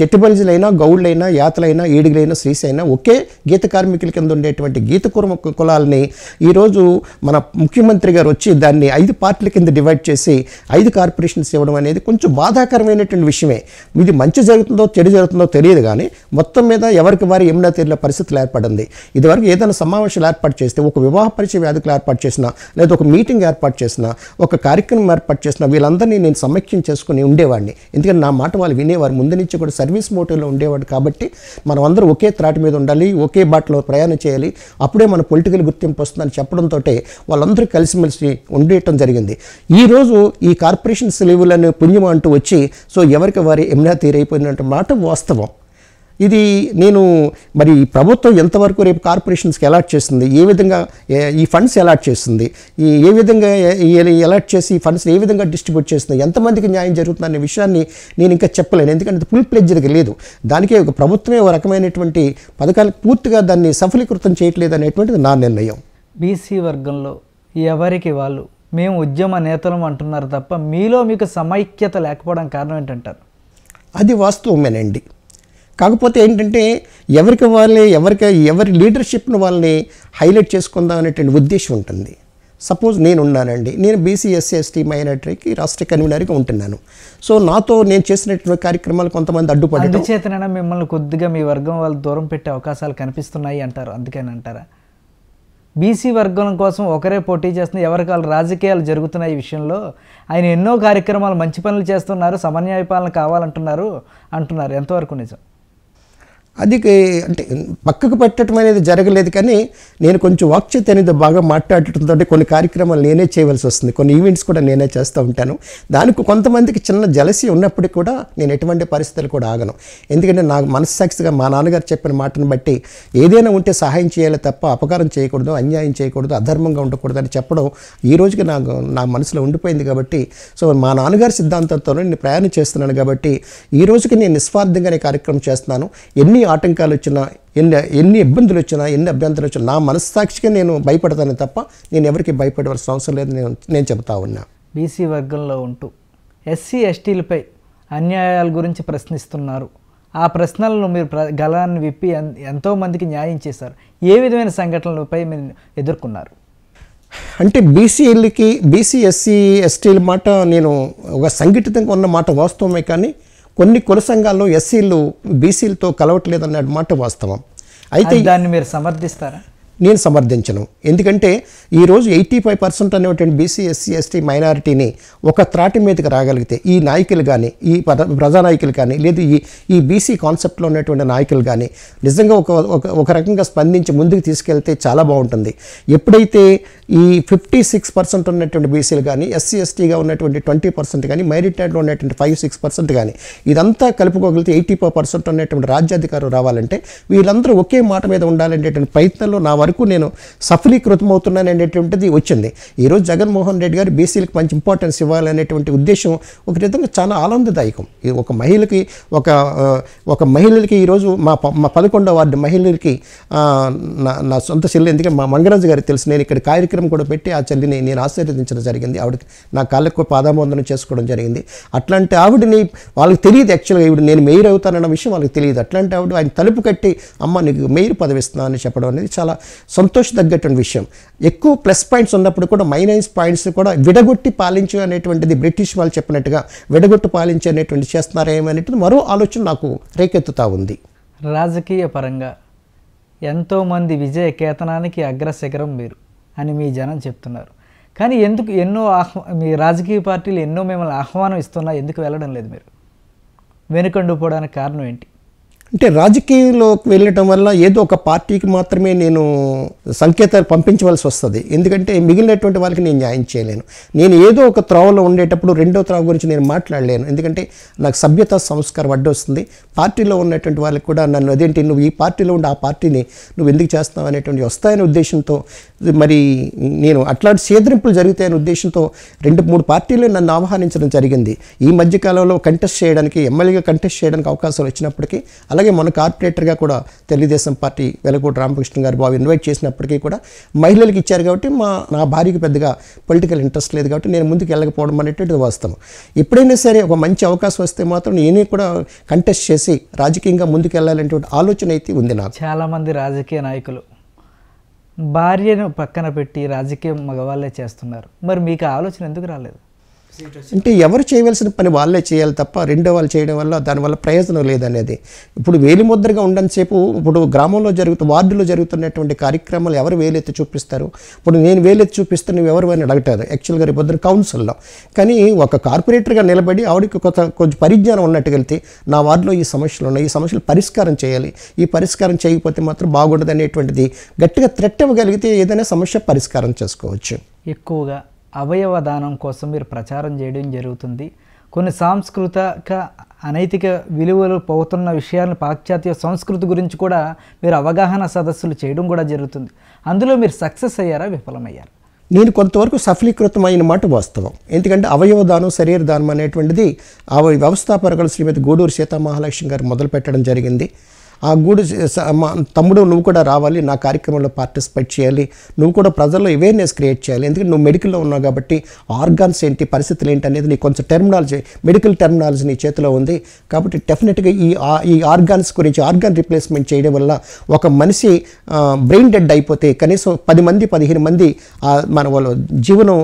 చెట్టుబలిజులైనా గౌడ్లైనా యాతలైనా ఈడుగులైనా శ్రీస్ అయినా ఒకే గీత కార్మికుల కింద ఉండేటువంటి గీత కుర్మ కులాలని ఈరోజు మన ముఖ్యమంత్రి గారు వచ్చి దాన్ని ఐదు పార్టీల కింద డివైడ్ చేసి ఐదు కార్పొరేషన్స్ ఇవ్వడం అనేది కొంచెం బాధాకరమైనటువంటి తెలియని విషయమే ఇది మంచి జరుగుతుందో చెడు జరుగుతుందో తెలియదు కానీ మొత్తం మీద ఎవరికి వారి ఏమైనా తెలియని పరిస్థితులు ఏర్పడింది ఇదివరకు ఏదైనా సమావేశాలు ఏర్పాటు చేస్తే ఒక వివాహ పరిచయ వ్యాధులు ఏర్పాటు చేసినా లేదా ఒక మీటింగ్ ఏర్పాటు చేసినా ఒక కార్యక్రమం ఏర్పాటు చేసిన వీళ్ళందరినీ నేను సమీక్షం చేసుకుని ఉండేవాడిని ఎందుకంటే నా మాట వాళ్ళు వినేవారు ముందు నుంచి కూడా సర్వీస్ మోటివ్లో ఉండేవాడు కాబట్టి మనం అందరూ ఒకే త్రాటి మీద ఉండాలి ఒకే బాటలో ప్రయాణం చేయాలి అప్పుడే మన పొలిటికల్ గుర్తింపు వస్తుందని చెప్పడంతో వాళ్ళందరూ కలిసిమెలిసి ఉండేయటం జరిగింది ఈరోజు ఈ కార్పొరేషన్ సెలవులను పుణ్యం అంటూ వచ్చి సో ఎవరికి వారి ఎమ్నా తీరైపోయినట్టు మాట వాస్తవం ఇది నేను మరి ప్రభుత్వం ఎంతవరకు రేపు కార్పొరేషన్స్కి అలాట్ చేస్తుంది ఏ విధంగా ఈ ఫండ్స్ అలాట్ చేస్తుంది ఈ ఏ విధంగా అలాట్ చేసి ఈ ఫండ్స్ ఏ విధంగా డిస్ట్రిబ్యూట్ చేస్తుంది ఎంతమందికి న్యాయం జరుగుతుంది అనే విషయాన్ని నేను ఇంకా చెప్పలేను ఎందుకంటే ఫుల్ ప్లేజ్ లేదు దానికే ఒక ప్రభుత్వమే ఒక రకమైనటువంటి పథకాలకు పూర్తిగా దాన్ని సఫలీకృతం చేయట్లేదు అనేటువంటిది నా నిర్ణయం బీసీ వర్గంలో ఎవరికి వాళ్ళు మేము ఉద్యమ నేతలం అంటున్నారు తప్ప మీలో మీకు సమైక్యత లేకపోవడం కారణం ఏంటంటారు అది వాస్తవమేనండి కాకపోతే ఏంటంటే ఎవరికి వాళ్ళని ఎవరికి ఎవరి లీడర్షిప్ను వాళ్ళని హైలైట్ చేసుకుందాం అనేటువంటి ఉద్దేశం ఉంటుంది సపోజ్ నేనున్నానండి నేను బీసీ ఎస్సీ ఎస్టీ మైనార్టీకి రాష్ట్ర కన్వీనర్గా ఉంటున్నాను సో నాతో నేను చేసినటువంటి కార్యక్రమాలు కొంతమంది అడ్డుపడి చేతనైనా మిమ్మల్ని కొద్దిగా మీ వర్గం వాళ్ళు దూరం పెట్టే అవకాశాలు కనిపిస్తున్నాయి అంటారు అందుకని అంటారా బీసీ వర్గం కోసం ఒకరే పోటీ చేస్తున్న ఎవరికాల రాజకీయాలు జరుగుతున్నాయి ఈ విషయంలో ఆయన ఎన్నో కార్యక్రమాలు మంచి పనులు చేస్తున్నారు సమన్యాయ పాలన కావాలంటున్నారు అంటున్నారు ఎంతవరకు నిజం అది అంటే పక్కకు పెట్టడం అనేది జరగలేదు కానీ నేను కొంచెం వాక్చేత అనేది బాగా మాట్లాడటంతో కొన్ని కార్యక్రమాలు నేనే చేయవలసి వస్తుంది కొన్ని ఈవెంట్స్ కూడా నేనే చేస్తూ ఉంటాను దానికి కొంతమందికి చిన్న జలసి ఉన్నప్పటికీ కూడా నేను ఎటువంటి పరిస్థితులు కూడా ఆగను ఎందుకంటే నాకు మనస్సాక్షిగా మా నాన్నగారు చెప్పిన మాటను బట్టి ఏదైనా ఉంటే సహాయం చేయాలి తప్ప అపకారం చేయకూడదు అన్యాయం చేయకూడదు అధర్మంగా ఉండకూడదు అని చెప్పడం ఈ రోజుకి నాకు నా మనసులో ఉండిపోయింది కాబట్టి సో మా నాన్నగారి సిద్ధాంతంతో నేను ప్రయాణం చేస్తున్నాను కాబట్టి ఈ రోజుకి నేను నిస్వార్థంగానే కార్యక్రమం చేస్తున్నాను ఎన్ని ఎన్ని ఆటంకాలు వచ్చినా ఎన్ని ఎన్ని ఇబ్బందులు వచ్చినా ఎన్ని అభ్యంతరాలు వచ్చినా నా మనస్సాక్షిగా నేను భయపడతాను తప్ప నేను ఎవరికి భయపడవలసిన అవసరం లేదు నేను నేను చెబుతా ఉన్నా బీసీ వర్గంలో ఉంటూ ఎస్సీ ఎస్టీలపై అన్యాయాల గురించి ప్రశ్నిస్తున్నారు ఆ ప్రశ్నలను మీరు ప్ర గలాన్ని విప్పి ఎంతోమందికి న్యాయం చేశారు ఏ విధమైన సంఘటనలపై మీరు ఎదుర్కొన్నారు అంటే బీసీఎల్కి బీసీ ఎస్సీ ఎస్టీల మాట నేను ఒక సంఘటితంగా ఉన్న మాట వాస్తవమే కానీ కొన్ని కుల సంఘాల్లో ఎస్సీలు బీసీలతో అన్నమాట వాస్తవం అయితే దాన్ని మీరు సమర్థిస్తారా నేను సమర్థించను ఎందుకంటే ఈరోజు ఎయిటీ ఫైవ్ పర్సెంట్ అనేటువంటి బీసీ ఎస్సీ ఎస్టీ మైనారిటీని ఒక త్రాటి మీదకి రాగలిగితే ఈ నాయకులు కానీ ఈ ప్రజా నాయకులు కానీ లేదు ఈ ఈ బీసీ కాన్సెప్ట్లో ఉన్నటువంటి నాయకులు కానీ నిజంగా ఒక ఒక రకంగా స్పందించి ముందుకు తీసుకెళ్తే చాలా బాగుంటుంది ఎప్పుడైతే ఈ ఫిఫ్టీ సిక్స్ పర్సెంట్ ఉన్నటువంటి బీసీలు కానీ ఎస్సీ ఎస్టీగా ఉన్నటువంటి ట్వంటీ పర్సెంట్ కానీ మైరిటైడ్లో ఉన్నటువంటి ఫైవ్ సిక్స్ పర్సెంట్ కానీ ఇదంతా కలుపుకోగలిగితే ఎయిటీ ఫైవ్ పర్సెంట్ ఉన్నటువంటి రాజ్యాధికారులు రావాలంటే వీళ్ళందరూ ఒకే మాట మీద ఉండాలనేటువంటి ప్రయత్నంలో నా వరకు వరకు నేను సఫలీకృతం అవుతున్నాను అనేటువంటిది వచ్చింది ఈరోజు జగన్మోహన్ రెడ్డి గారు బీసీలకు మంచి ఇంపార్టెన్స్ ఇవ్వాలనేటువంటి ఉద్దేశం ఒక విధంగా చాలా ఆనందదాయకం ఒక మహిళకి ఒక ఒక మహిళలకి ఈరోజు మా మా పదకొండవ వార్డు మహిళలకి నా నా సొంత చెల్లి ఎందుకంటే మా మంగరాజు గారికి తెలుసు నేను ఇక్కడ కార్యక్రమం కూడా పెట్టి ఆ చెల్లిని నేను ఆశీర్వదించడం జరిగింది ఆవిడకి నా కాళ్ళకు పాదామోదనం చేసుకోవడం జరిగింది అట్లాంటి ఆవిడని వాళ్ళకి తెలియదు యాక్చువల్గా ఈవిడ నేను మేయర్ అవుతానన్న విషయం వాళ్ళకి తెలియదు అట్లాంటి ఆవిడ ఆయన తలుపు కట్టి అమ్మ నీకు మేయర్ పదవిస్తున్నా అని చెప్పడం అనేది చాలా తగ్గేటువంటి విషయం ఎక్కువ ప్లస్ పాయింట్స్ ఉన్నప్పుడు కూడా మైనస్ పాయింట్స్ కూడా విడగొట్టి పాలించు అనేటువంటిది బ్రిటిష్ వాళ్ళు చెప్పినట్టుగా విడగొట్టి పాలించు అనేటువంటి చేస్తున్నారేమనేటువంటి మరో ఆలోచన నాకు రేకెత్తుతా ఉంది రాజకీయ పరంగా ఎంతోమంది విజయ కేతనానికి అగ్రశిఖరం మీరు అని మీ జనం చెప్తున్నారు కానీ ఎందుకు ఎన్నో ఆహ్వా మీ రాజకీయ పార్టీలు ఎన్నో మిమ్మల్ని ఆహ్వానం ఇస్తున్నా ఎందుకు వెళ్ళడం లేదు మీరు పోవడానికి కారణం ఏంటి అంటే రాజకీయంలోకి వెళ్ళటం వల్ల ఏదో ఒక పార్టీకి మాత్రమే నేను సంకేతాలు పంపించవలసి వస్తుంది ఎందుకంటే మిగిలినటువంటి వాళ్ళకి నేను న్యాయం చేయలేను నేను ఏదో ఒక త్రోవలో ఉండేటప్పుడు రెండో త్రోవ గురించి నేను మాట్లాడలేను ఎందుకంటే నాకు సభ్యత సంస్కారం అడ్డొస్తుంది పార్టీలో ఉన్నటువంటి వాళ్ళకి కూడా నన్ను అదేంటి నువ్వు ఈ పార్టీలో ఉండి ఆ పార్టీని నువ్వు ఎందుకు చేస్తావు అనేటువంటి వస్తాయనే ఉద్దేశంతో మరి నేను అట్లాంటి సేదరింపులు జరుగుతాయనే ఉద్దేశంతో రెండు మూడు పార్టీలు నన్ను ఆహ్వానించడం జరిగింది ఈ మధ్యకాలంలో కంటెస్ట్ చేయడానికి ఎమ్మెల్యేగా కంటెస్ట్ చేయడానికి అవకాశాలు వచ్చినప్పటికీ అలా అలాగే మన కార్పొరేటర్గా కూడా తెలుగుదేశం పార్టీ వెలగూడ రామకృష్ణ గారు బాబు ఇన్వైట్ చేసినప్పటికీ కూడా మహిళలకు ఇచ్చారు కాబట్టి మా నా భార్యకు పెద్దగా పొలిటికల్ ఇంట్రెస్ట్ లేదు కాబట్టి నేను ముందుకు వెళ్ళకపోవడం అనేటువంటిది వాస్తవం ఎప్పుడైనా సరే ఒక మంచి అవకాశం వస్తే మాత్రం నేనే కూడా కంటెస్ట్ చేసి రాజకీయంగా ముందుకు వెళ్ళాలనేటువంటి ఆలోచన అయితే ఉంది నాకు చాలామంది రాజకీయ నాయకులు భార్యను పక్కన పెట్టి రాజకీయం మగవాళ్ళే చేస్తున్నారు మరి మీకు ఆలోచన ఎందుకు రాలేదు అంటే ఎవరు చేయవలసిన పని వాళ్ళే చేయాలి తప్ప రెండో వాళ్ళు చేయడం వల్ల దానివల్ల ప్రయోజనం లేదనేది ఇప్పుడు వేలి వేలిముద్రగా ఉండనిసేపు ఇప్పుడు గ్రామంలో జరుగుతున్న వార్డులో జరుగుతున్నటువంటి కార్యక్రమాలు ఎవరు వేలెత్తి చూపిస్తారు ఇప్పుడు నేను వేలెత్తి చూపిస్తే నువ్వు ఎవరు అని అడగటారు యాక్చువల్గా రేపు పొద్దున కౌన్సిల్లో కానీ ఒక కార్పొరేటర్గా నిలబడి ఆవిడకి కొత్త కొంచెం పరిజ్ఞానం ఉన్నట్టు వెళ్తే నా వార్డులో ఈ సమస్యలు ఉన్నాయి ఈ సమస్యలు పరిష్కారం చేయాలి ఈ పరిష్కారం చేయకపోతే మాత్రం బాగుండదు అనేటువంటిది గట్టిగా త్రెట్ ఇవ్వగలిగితే ఏదైనా సమస్య పరిష్కారం చేసుకోవచ్చు ఎక్కువగా అవయవ దానం కోసం మీరు ప్రచారం చేయడం జరుగుతుంది కొన్ని సాంస్కృతిక అనైతిక విలువలు పోతున్న విషయాలను పాశ్చాత్య సంస్కృతి గురించి కూడా మీరు అవగాహన సదస్సులు చేయడం కూడా జరుగుతుంది అందులో మీరు సక్సెస్ అయ్యారా విఫలమయ్యారు నేను కొంతవరకు సఫలీకృతమైన మాట వాస్తవం ఎందుకంటే అవయవదానం శరీర దానం అనేటువంటిది ఆ వ్యవస్థాపకులు శ్రీమతి గూడూరు సీతామహాలక్ష్మి గారు మొదలుపెట్టడం జరిగింది ఆ గూడు తమ్ముడు నువ్వు కూడా రావాలి నా కార్యక్రమంలో పార్టిసిపేట్ చేయాలి నువ్వు కూడా ప్రజల్లో అవేర్నెస్ క్రియేట్ చేయాలి ఎందుకంటే నువ్వు మెడికల్లో ఉన్నావు కాబట్టి ఆర్గాన్స్ ఏంటి పరిస్థితులు ఏంటి అనేది నీకు కొంచెం టెర్మినాలజీ మెడికల్ టెర్మినాలజీ నీ చేతిలో ఉంది కాబట్టి డెఫినెట్గా ఈ ఈ ఆర్గాన్స్ గురించి ఆర్గాన్ రీప్లేస్మెంట్ చేయడం వల్ల ఒక మనిషి బ్రెయిన్ డెడ్ అయిపోతే కనీసం పది మంది పదిహేను మంది మన వాళ్ళ జీవనం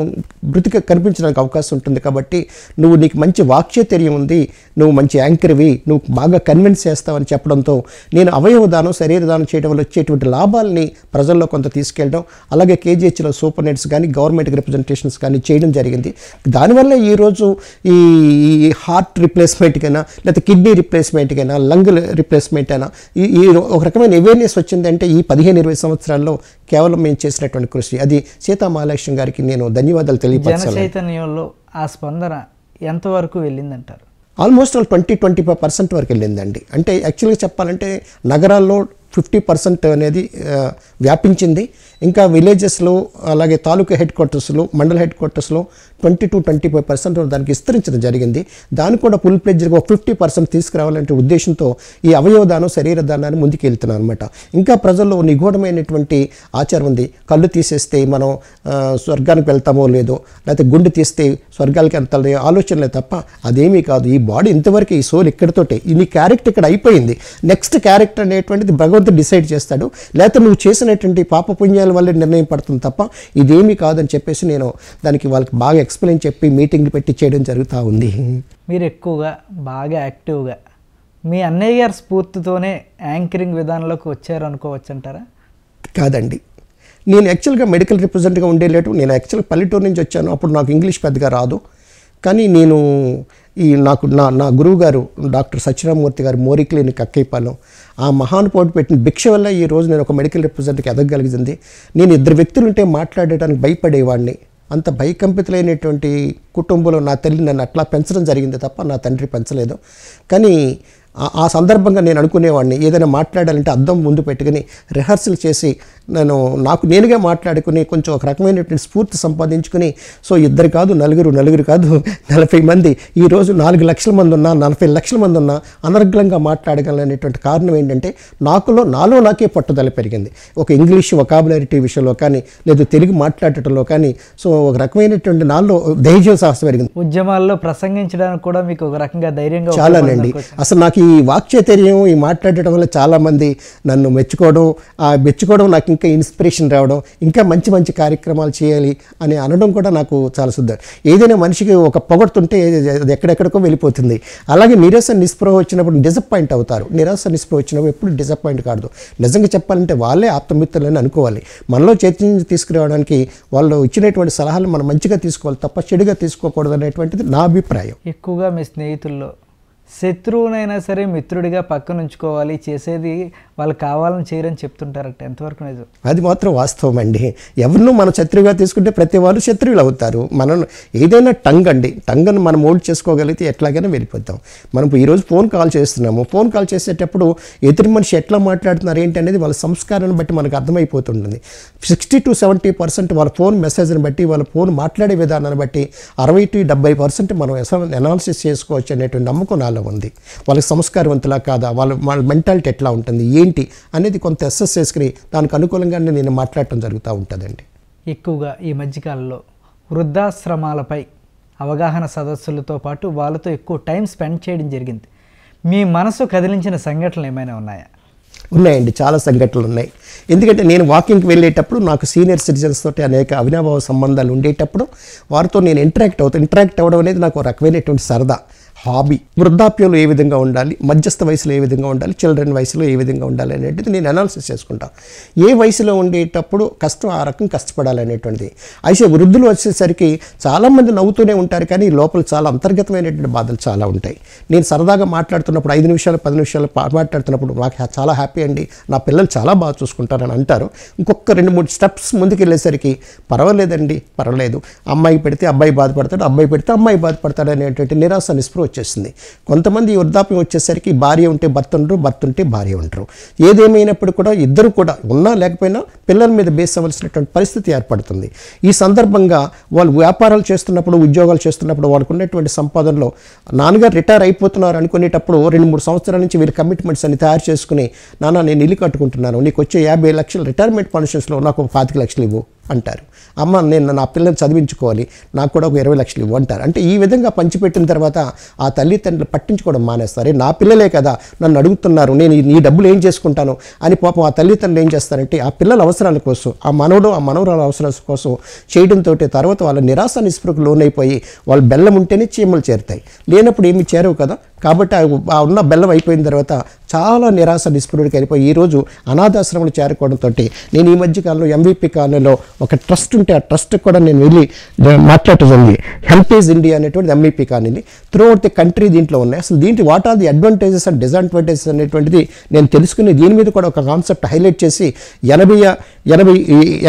బ్రతిక కనిపించడానికి అవకాశం ఉంటుంది కాబట్టి నువ్వు నీకు మంచి వాక్చేతర్యం ఉంది నువ్వు మంచి యాంకర్వి నువ్వు బాగా కన్విన్స్ చేస్తావని చెప్పడంతో నేను అవయవ దానం శరీర దానం చేయడం వల్ల వచ్చేటువంటి లాభాలని ప్రజల్లో కొంత తీసుకెళ్ళడం అలాగే కేజీహెచ్లో సూపర్ నెట్స్ కానీ గవర్నమెంట్ రిప్రజెంటేషన్స్ కానీ చేయడం జరిగింది దానివల్ల ఈరోజు ఈ హార్ట్ రిప్లేస్మెంట్కైనా లేకపోతే కిడ్నీ రిప్లేస్మెంట్కైనా లంగ్ రిప్లేస్మెంట్ అయినా ఈ ఒక రకమైన అవేర్నెస్ వచ్చిందంటే ఈ పదిహేను ఇరవై సంవత్సరాల్లో కేవలం మేము చేసినటువంటి కృషి అది సీతా మహాలక్ష్మి గారికి నేను ధన్యవాదాలు తెలియపరచాను చైతన్యంలో ఆ స్పందన ఎంతవరకు వెళ్ళిందంటారు almost all twenty twenty five percent వరకు వెళ్ళిందండి అంటే యాక్చువల్గా చెప్పాలంటే నగరాల్లో ఫిఫ్టీ పర్సెంట్ అనేది వ్యాపించింది ఇంకా విలేజెస్లో అలాగే తాలూకా హెడ్ క్వార్టర్స్లో మండల హెడ్ క్వార్టర్స్లో twenty two twenty five percent దానికి విస్తరించడం జరిగింది దానికి కూడా ఫుల్ ప్లెడ్జ్గా ఒక ఫిఫ్టీ పర్సెంట్ తీసుకురావాలంటే ఉద్దేశంతో ఈ అవయవదానం శరీర దానాన్ని ముందుకు వెళ్తున్నాను అనమాట ఇంకా ప్రజల్లో నిగూఢమైనటువంటి ఆచారం ఉంది కళ్ళు తీసేస్తే మనం స్వర్గానికి వెళ్తామో లేదో లేకపోతే గుండె తీస్తే స్వర్గాలకి వెళ్తామో ఆలోచనలే తప్ప అదేమీ కాదు ఈ బాడీ ఇంతవరకు ఈ సోల్ ఇక్కడితోటే ఈ క్యారెక్టర్ ఇక్కడ అయిపోయింది నెక్స్ట్ క్యారెక్టర్ అనేటువంటిది భగవద్ భగవంతుడు డిసైడ్ చేస్తాడు లేకపోతే నువ్వు చేసినటువంటి పాపపుణ్యాల వల్ల నిర్ణయం పడుతుంది తప్ప ఇదేమీ కాదని చెప్పేసి నేను దానికి వాళ్ళకి బాగా ఎక్స్ప్లెయిన్ చెప్పి మీటింగ్లు పెట్టి చేయడం జరుగుతూ ఉంది మీరు ఎక్కువగా బాగా యాక్టివ్గా మీ అన్నయ్య గారి స్ఫూర్తితోనే యాంకరింగ్ విధానంలోకి వచ్చారు అనుకోవచ్చు అంటారా కాదండి నేను యాక్చువల్గా మెడికల్ రిప్రజెంట్గా ఉండేలేటు నేను యాక్చువల్గా పల్లెటూరు నుంచి వచ్చాను అప్పుడు నాకు ఇంగ్లీష్ పెద్దగా రాదు కానీ నేను ఈ నాకు నా నా గురువు గారు డాక్టర్ సత్యరామూర్తి గారు మోరీ క్లినిక్ అక్కైపాలెం ఆ మహానుభావుడు పెట్టిన భిక్ష వల్ల ఈ రోజు నేను ఒక మెడికల్ రిప్రజెంటేటివ్కి ఎదగగలిగింది నేను ఇద్దరు వ్యక్తులుంటే మాట్లాడటానికి భయపడేవాడిని అంత భయకంపితులైనటువంటి కుటుంబంలో నా తల్లి నన్ను అట్లా పెంచడం జరిగింది తప్ప నా తండ్రి పెంచలేదు కానీ ఆ సందర్భంగా నేను అనుకునేవాడిని ఏదైనా మాట్లాడాలంటే అద్దం ముందు పెట్టుకుని రిహర్సల్ చేసి నేను నాకు నేనుగా మాట్లాడుకుని కొంచెం ఒక రకమైనటువంటి స్ఫూర్తి సంపాదించుకుని సో ఇద్దరు కాదు నలుగురు నలుగురు కాదు <laughs> నలభై మంది ఈరోజు నాలుగు లక్షల మంది ఉన్నా నలభై లక్షల మంది ఉన్నా అనర్గ్లంగా మాట్లాడగలనేటువంటి కారణం ఏంటంటే నాకులో నాలో నాకే పట్టుదల పెరిగింది ఒక ఇంగ్లీష్ వొకాబులరిటీ విషయంలో కానీ లేదు తెలుగు మాట్లాడటంలో కానీ సో ఒక రకమైనటువంటి నాలో ధైర్యం సాహసం పెరిగింది ఉద్యమాల్లో ప్రసంగించడానికి కూడా మీకు ఒక రకంగా ధైర్యంగా చాలానండి అసలు నాకు ఈ ఈ వాక్చైతర్యం ఈ మాట్లాడటం వల్ల చాలామంది నన్ను మెచ్చుకోవడం ఆ మెచ్చుకోవడం నాకు ఇంకా ఇన్స్పిరేషన్ రావడం ఇంకా మంచి మంచి కార్యక్రమాలు చేయాలి అని అనడం కూడా నాకు చాలా శుద్ధ ఏదైనా మనిషికి ఒక పొగడుతుంటే అది ఎక్కడెక్కడికో వెళ్ళిపోతుంది అలాగే నిరాశ నిస్పృహ వచ్చినప్పుడు డిసప్పాయింట్ అవుతారు నిరాశ నిస్పృహ వచ్చినప్పుడు ఎప్పుడు డిసప్పాయింట్ కాదు నిజంగా చెప్పాలంటే వాళ్ళే ఆత్మమిత్రులని అనుకోవాలి మనలో చైతన్యం తీసుకురావడానికి వాళ్ళు ఇచ్చినటువంటి సలహాలు మనం మంచిగా తీసుకోవాలి తప్ప చెడుగా తీసుకోకూడదు అనేటువంటిది నా అభిప్రాయం ఎక్కువగా మీ స్నేహితుల్లో శత్రువునైనా సరే మిత్రుడిగా పక్కన ఉంచుకోవాలి చేసేది వాళ్ళు కావాలని చేయరని చెప్తుంటారట ఎంతవరకు నిజం అది మాత్రం వాస్తవం అండి ఎవరినూ మనం శత్రువుగా తీసుకుంటే ప్రతి వాళ్ళు శత్రువులు అవుతారు మనం ఏదైనా టంగ్ అండి టంగ్ను మనం మోల్డ్ చేసుకోగలిగితే ఎట్లాగైనా వెళ్ళిపోతాం మనం ఈరోజు ఫోన్ కాల్ చేస్తున్నాము ఫోన్ కాల్ చేసేటప్పుడు ఎదురు మనిషి ఎట్లా మాట్లాడుతున్నారు ఏంటి అనేది వాళ్ళ సంస్కారాన్ని బట్టి మనకు అర్థమైపోతుంటుంది సిక్స్టీ టు సెవెంటీ పర్సెంట్ వాళ్ళ ఫోన్ మెసేజ్ని బట్టి వాళ్ళ ఫోన్ మాట్లాడే విధానాన్ని బట్టి అరవై టు డెబ్బై పర్సెంట్ మనం ఎనాలిసిస్ చేసుకోవచ్చు అనేటువంటి నమ్మకం ఎలా ఉంది వాళ్ళకి సంస్కారవంతులా కాదా వాళ్ళ వాళ్ళ మెంటాలిటీ ఎట్లా ఉంటుంది ఏంటి అనేది కొంత అసెస్ చేసుకుని దానికి అనుకూలంగా నేను మాట్లాడటం జరుగుతూ ఉంటుందండి ఎక్కువగా ఈ మధ్యకాలంలో వృద్ధాశ్రమాలపై అవగాహన సదస్సులతో పాటు వాళ్ళతో ఎక్కువ టైం స్పెండ్ చేయడం జరిగింది మీ మనసు కదిలించిన సంఘటనలు ఏమైనా ఉన్నాయా ఉన్నాయండి చాలా సంఘటనలు ఉన్నాయి ఎందుకంటే నేను వాకింగ్కి వెళ్ళేటప్పుడు నాకు సీనియర్ సిటిజన్స్ తోటి అనేక అవినాభావ సంబంధాలు ఉండేటప్పుడు వారితో నేను ఇంటరాక్ట్ అవుతాను ఇంటరాక్ట్ అవ్వడం అనేది నాకు రకమైనటువంటి సరదా హాబీ వృద్ధాప్యంలో ఏ విధంగా ఉండాలి మధ్యస్థ వయసులో ఏ విధంగా ఉండాలి చిల్డ్రన్ వయసులో ఏ విధంగా ఉండాలి అనేటిది నేను అనాలిసిస్ చేసుకుంటాను ఏ వయసులో ఉండేటప్పుడు కష్టం ఆ రకం కష్టపడాలి అనేటువంటిది అయితే వృద్ధులు వచ్చేసరికి చాలామంది నవ్వుతూనే ఉంటారు కానీ లోపల చాలా అంతర్గతమైనటువంటి బాధలు చాలా ఉంటాయి నేను సరదాగా మాట్లాడుతున్నప్పుడు ఐదు నిమిషాలు పది నిమిషాలు మాట్లాడుతున్నప్పుడు నాకు చాలా హ్యాపీ అండి నా పిల్లలు చాలా బాగా చూసుకుంటారని అంటారు ఇంకొక రెండు మూడు స్టెప్స్ ముందుకు వెళ్ళేసరికి పర్వాలేదండి పర్వాలేదు అమ్మాయి పెడితే అబ్బాయి బాధపడతాడు అబ్బాయి పెడితే అమ్మాయి బాధపడతాడు అనేటువంటి నిరాశ నిస్పృహ వచ్చేసింది కొంతమంది వృద్ధాప్యం వచ్చేసరికి భార్య ఉంటే భర్త ఉండరు భర్త ఉంటే భార్య ఉండరు ఏదేమైనప్పుడు కూడా ఇద్దరు కూడా ఉన్నా లేకపోయినా పిల్లల మీద బేస్ అవ్వాల్సినటువంటి పరిస్థితి ఏర్పడుతుంది ఈ సందర్భంగా వాళ్ళు వ్యాపారాలు చేస్తున్నప్పుడు ఉద్యోగాలు చేస్తున్నప్పుడు వాళ్ళకు ఉన్నటువంటి సంపాదనలో నాన్నగారు రిటైర్ అయిపోతున్నారు అనుకునేటప్పుడు రెండు మూడు సంవత్సరాల నుంచి వీళ్ళు కమిట్మెంట్స్ అని తయారు చేసుకుని నాన్న నేను ఇల్లు కట్టుకుంటున్నాను నీకు వచ్చే యాభై లక్షలు రిటైర్మెంట్ పెన్షన్స్లో నాకు పాతిక లక్షలు ఇవ్వు అంటారు అమ్మ నేను నా పిల్లల్ని చదివించుకోవాలి నాకు కూడా ఒక ఇరవై లక్షలు ఇవ్వంటారు అంటే ఈ విధంగా పంచిపెట్టిన తర్వాత ఆ తల్లిదండ్రులు పట్టించుకోవడం మానేస్తారు నా పిల్లలే కదా నన్ను అడుగుతున్నారు నేను ఈ డబ్బులు ఏం చేసుకుంటాను అని పాపం ఆ తల్లిదండ్రులు ఏం చేస్తారంటే ఆ పిల్లల అవసరాల కోసం ఆ మనవడు ఆ మనవరాల అవసరాల కోసం చేయడంతో తర్వాత వాళ్ళ నిరాశ నిస్పృహకు లోనైపోయి వాళ్ళు బెల్లం ఉంటేనే చీమలు చేరుతాయి లేనప్పుడు ఏమి చేరవు కదా కాబట్టి ఆ ఉన్న బెల్లం అయిపోయిన తర్వాత చాలా నిరాశ నిస్పృహుడికి అయిపోయి ఈరోజు అనాథాశ్రమంలో చేరుకోవడంతో నేను ఈ మధ్యకాలంలో ఎంవీపీ కాలనీలో ఒక ట్రస్ట్ ఉంటే ఆ ట్రస్ట్ కూడా నేను వెళ్ళి మాట్లాడుతుంది జరిగింది హెల్పేజ్ ఇండియా అనేటువంటి MVP colony out the country దీంట్లో ఉన్నాయి అసలు దీంట్లో what are the advantages and disadvantages అనేటువంటిది నేను తెలుసుకుని దీని మీద కూడా ఒక కాన్సెప్ట్ హైలైట్ చేసి ఎనభై ఎనభై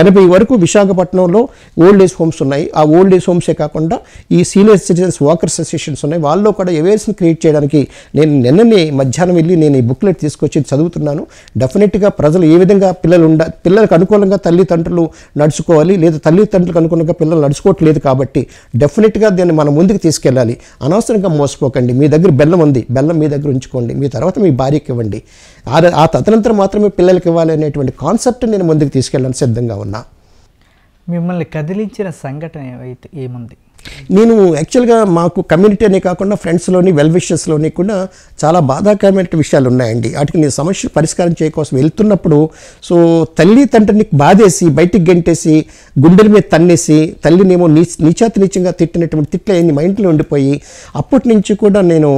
ఎనభై వరకు విశాఖపట్నంలో ఓల్డ్ ఏజ్ హోమ్స్ ఉన్నాయి ఆ ఓల్డ్ ఏజ్ హోమ్సే కాకుండా ఈ సీనియర్ సిటిజన్స్ వర్కర్స్ అసోసియేషన్స్ ఉన్నాయి వాళ్ళు కూడా ఎవేర్స్ని క్రియేట్ చేయడం చేయడానికి నేను నిన్ననే మధ్యాహ్నం వెళ్ళి నేను ఈ బుక్లెట్ తీసుకొచ్చి చదువుతున్నాను డెఫినెట్గా ప్రజలు ఏ విధంగా పిల్లలు ఉండ పిల్లలకు అనుకూలంగా తల్లిదండ్రులు నడుచుకోవాలి లేదా తల్లిదండ్రులకు అనుకూలంగా పిల్లలు నడుచుకోవట్లేదు కాబట్టి డెఫినెట్గా దాన్ని మనం ముందుకు తీసుకెళ్ళాలి అనవసరంగా మోసపోకండి మీ దగ్గర బెల్లం ఉంది బెల్లం మీ దగ్గర ఉంచుకోండి మీ తర్వాత మీ భార్యకి ఇవ్వండి ఆ తదనంతరం మాత్రమే పిల్లలకి ఇవ్వాలి అనేటువంటి కాన్సెప్ట్ నేను ముందుకు తీసుకెళ్ళాలని సిద్ధంగా ఉన్నా మిమ్మల్ని కదిలించిన సంఘటన ఏమైతే ఏముంది నేను యాక్చువల్గా మాకు కమ్యూనిటీ అనే కాకుండా ఫ్రెండ్స్లోని వెల్ విషెస్లోని కూడా చాలా బాధాకరమైన విషయాలు ఉన్నాయండి వాటికి నేను సమస్య పరిష్కారం చేయకోసం వెళ్తున్నప్పుడు సో తల్లి తండ్రిని బాధేసి బయటికి గెంటేసి గుండెల మీద తన్నేసి తల్లినేమో నీ నీచాత నీచంగా తిట్టినటువంటి తిట్లు అయింది మైండ్లో ఉండిపోయి అప్పటి నుంచి కూడా నేను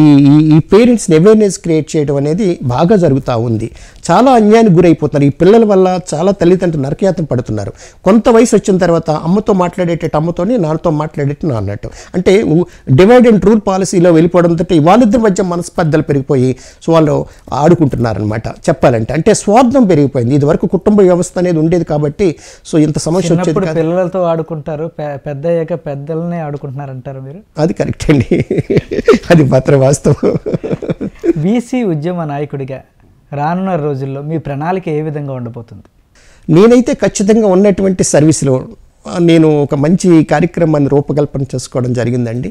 ఈ ఈ పేరెంట్స్ని అవేర్నెస్ క్రియేట్ చేయడం అనేది బాగా జరుగుతూ ఉంది చాలా అన్యాయానికి గురైపోతున్నారు ఈ పిల్లల వల్ల చాలా తల్లిదండ్రులు నరకయాతం పడుతున్నారు కొంత వయసు వచ్చిన తర్వాత అమ్మతో మాట్లాడేటట్టు అమ్మతోనే నాన్నతో మనం మాట్లాడేట్టు అన్నట్టు అంటే డివైడ్ అండ్ రూల్ పాలసీలో వెళ్ళిపోవడంతో వాళ్ళిద్దరి మధ్య మనస్పర్ధలు పెరిగిపోయి సో వాళ్ళు ఆడుకుంటున్నారనమాట చెప్పాలంటే అంటే స్వార్థం పెరిగిపోయింది ఇది వరకు కుటుంబ వ్యవస్థ అనేది ఉండేది కాబట్టి సో ఇంత సమస్య వచ్చేది పిల్లలతో ఆడుకుంటారు పెద్ద అయ్యాక పెద్దలనే ఆడుకుంటున్నారంటారు మీరు అది కరెక్ట్ అండి అది మాత్రం వాస్తవం బీసీ ఉద్యమ నాయకుడిగా రానున్న రోజుల్లో మీ ప్రణాళిక ఏ విధంగా ఉండబోతుంది నేనైతే ఖచ్చితంగా ఉన్నటువంటి సర్వీసులో నేను ఒక మంచి కార్యక్రమాన్ని రూపకల్పన చేసుకోవడం జరిగిందండి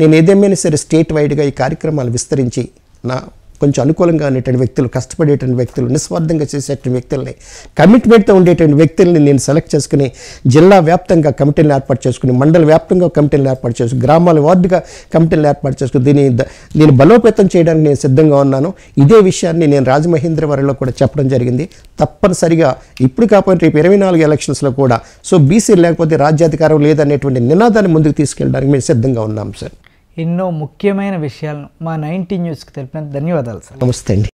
నేను ఏదేమైనా సరే స్టేట్ వైడ్గా ఈ కార్యక్రమాలు విస్తరించి నా కొంచెం అనుకూలంగా ఉండేటువంటి వ్యక్తులు కష్టపడేటువంటి వ్యక్తులు నిస్వార్థంగా చేసేటువంటి వ్యక్తుల్ని కమిట్మెంట్తో ఉండేటువంటి వ్యక్తుల్ని నేను సెలెక్ట్ చేసుకుని జిల్లా వ్యాప్తంగా కమిటీలను ఏర్పాటు చేసుకుని మండల వ్యాప్తంగా కమిటీలను ఏర్పాటు చేసుకుని గ్రామాల వార్డుగా కమిటీలను ఏర్పాటు చేసుకుని దీన్ని నేను బలోపేతం చేయడానికి నేను సిద్ధంగా ఉన్నాను ఇదే విషయాన్ని నేను రాజమహేంద్రవరంలో కూడా చెప్పడం జరిగింది తప్పనిసరిగా ఇప్పుడు కాకపోతే రేపు ఇరవై నాలుగు ఎలక్షన్స్లో కూడా సో బీసీ లేకపోతే రాజ్యాధికారం లేదనేటువంటి నినాదాన్ని ముందుకు తీసుకెళ్ళడానికి మేము సిద్ధంగా ఉన్నాం సార్ ఎన్నో ముఖ్యమైన విషయాలను మా నైన్టీ న్యూస్కి తెలిపిన ధన్యవాదాలు సార్ నమస్తే అండి